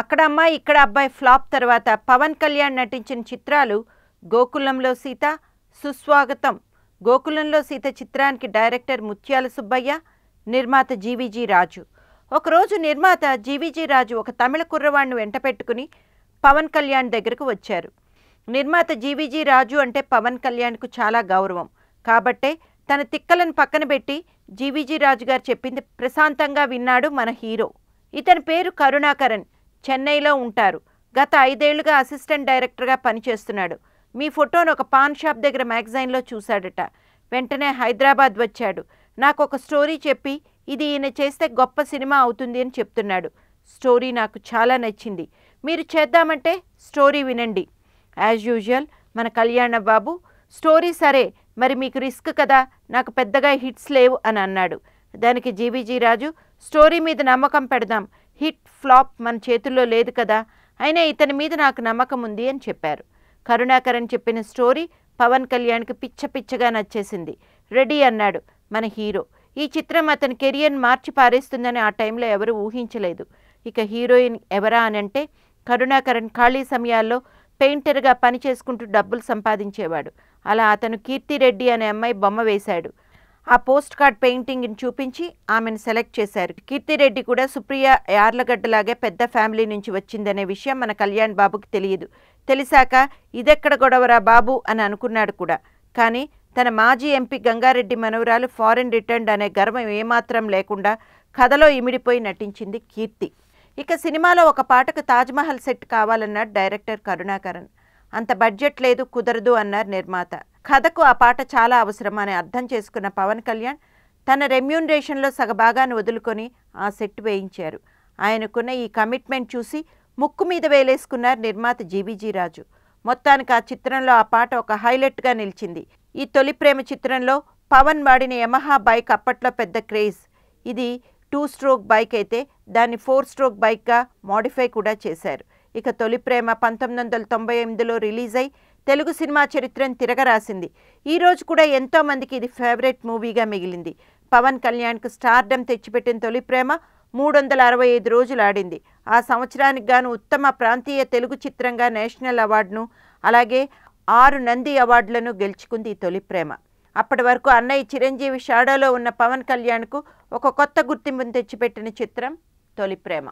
అక్కడ అమ్మాయి ఇక్కడ అబ్బాయి ఫ్లాప్ తర్వాత పవన్ కళ్యాణ్ నటించిన చిత్రాలు గోకులంలో సీత సుస్వాగతం గోకులంలో సీత చిత్రానికి డైరెక్టర్ ముత్యాల సుబ్బయ్య నిర్మాత జీవీజీ రాజు ఒకరోజు నిర్మాత జీవీజీ రాజు ఒక తమిళ వెంట వెంటపెట్టుకుని పవన్ కళ్యాణ్ దగ్గరకు వచ్చారు నిర్మాత జీవీజీ రాజు అంటే పవన్ కళ్యాణ్కు చాలా గౌరవం కాబట్టే తన తిక్కలను పక్కన పెట్టి జీవీజీ రాజు గారు చెప్పింది ప్రశాంతంగా విన్నాడు మన హీరో ఇతని పేరు కరుణాకరణ్ చెన్నైలో ఉంటారు గత ఐదేళ్లుగా అసిస్టెంట్ డైరెక్టర్గా పనిచేస్తున్నాడు మీ ఫోటోను ఒక పాన్ షాప్ దగ్గర మ్యాగజైన్లో చూశాడట వెంటనే హైదరాబాద్ వచ్చాడు నాకు ఒక స్టోరీ చెప్పి ఇది ఈయన చేస్తే గొప్ప సినిమా అవుతుంది అని చెప్తున్నాడు స్టోరీ నాకు చాలా నచ్చింది మీరు చేద్దామంటే స్టోరీ వినండి యాజ్ యూజువల్ మన కళ్యాణ బాబు స్టోరీ సరే మరి మీకు రిస్క్ కదా నాకు పెద్దగా హిట్స్ లేవు అని అన్నాడు దానికి జీవీజీ రాజు స్టోరీ మీద నమ్మకం పెడదాం హిట్ ఫ్లాప్ మన చేతుల్లో లేదు కదా అయినా ఇతని మీద నాకు నమ్మకం ఉంది అని చెప్పారు కరుణాకరన్ చెప్పిన స్టోరీ పవన్ కళ్యాణ్కి పిచ్చ పిచ్చగా నచ్చేసింది రెడీ అన్నాడు మన హీరో ఈ చిత్రం అతని కెరియర్ మార్చి పారేస్తుందని ఆ టైంలో ఎవరు ఊహించలేదు ఇక హీరోయిన్ ఎవరా అనంటే కరుణాకరన్ ఖాళీ సమయాల్లో పెయింటర్గా పని చేసుకుంటూ డబ్బులు సంపాదించేవాడు అలా అతను కీర్తిరెడ్డి అనే అమ్మాయి బొమ్మ వేశాడు ఆ పోస్ట్ కార్డ్ పెయింటింగ్ని చూపించి ఆమెను సెలెక్ట్ చేశారు కీర్తిరెడ్డి కూడా సుప్రియ యార్లగడ్డలాగే పెద్ద ఫ్యామిలీ నుంచి వచ్చిందనే విషయం మన కళ్యాణ్ బాబుకి తెలియదు తెలిసాక ఇదెక్కడ గొడవరా బాబు అని అనుకున్నాడు కూడా కానీ తన మాజీ ఎంపీ గంగారెడ్డి మనవరాలు ఫారెన్ రిటర్న్డ్ అనే గర్వం ఏమాత్రం లేకుండా కథలో ఇమిడిపోయి నటించింది కీర్తి ఇక సినిమాలో ఒక పాటకు తాజ్మహల్ సెట్ కావాలన్నాడు డైరెక్టర్ కరుణాకరన్ అంత బడ్జెట్ లేదు కుదరదు అన్నారు నిర్మాత కథకు ఆ పాట చాలా అవసరం అని అర్థం చేసుకున్న పవన్ కళ్యాణ్ తన రెమ్యూనరేషన్లో సగభాగాన్ని వదులుకొని ఆ సెట్ వేయించారు ఆయనకున్న ఈ కమిట్మెంట్ చూసి ముక్కు మీద వేలేసుకున్నారు నిర్మాత జీబీజీ రాజు మొత్తానికి ఆ చిత్రంలో ఆ పాట ఒక హైలైట్గా నిలిచింది ఈ తొలి ప్రేమ చిత్రంలో పవన్ వాడిన యమహా బైక్ అప్పట్లో పెద్ద క్రేజ్ ఇది టూ స్ట్రోక్ బైక్ అయితే దాన్ని ఫోర్ స్ట్రోక్ బైక్గా మోడిఫై కూడా చేశారు ఇక తొలి ప్రేమ పంతొమ్మిది వందల తొంభై ఎనిమిదిలో రిలీజ్ అయి తెలుగు సినిమా చరిత్రను తిరగరాసింది ఈరోజు కూడా ఎంతోమందికి ఇది ఫేవరెట్ మూవీగా మిగిలింది పవన్ కళ్యాణ్కు స్టార్డమ్ తెచ్చిపెట్టిన తొలి ప్రేమ మూడు వందల అరవై ఐదు రోజులు ఆడింది ఆ సంవత్సరానికి గాను ఉత్తమ ప్రాంతీయ తెలుగు చిత్రంగా నేషనల్ అవార్డును అలాగే ఆరు నంది అవార్డులను గెలుచుకుంది ఈ తొలి ప్రేమ అప్పటి వరకు అన్నయ్య చిరంజీవి షాడోలో ఉన్న పవన్ కళ్యాణ్కు ఒక కొత్త గుర్తింపును తెచ్చిపెట్టిన చిత్రం తొలి ప్రేమ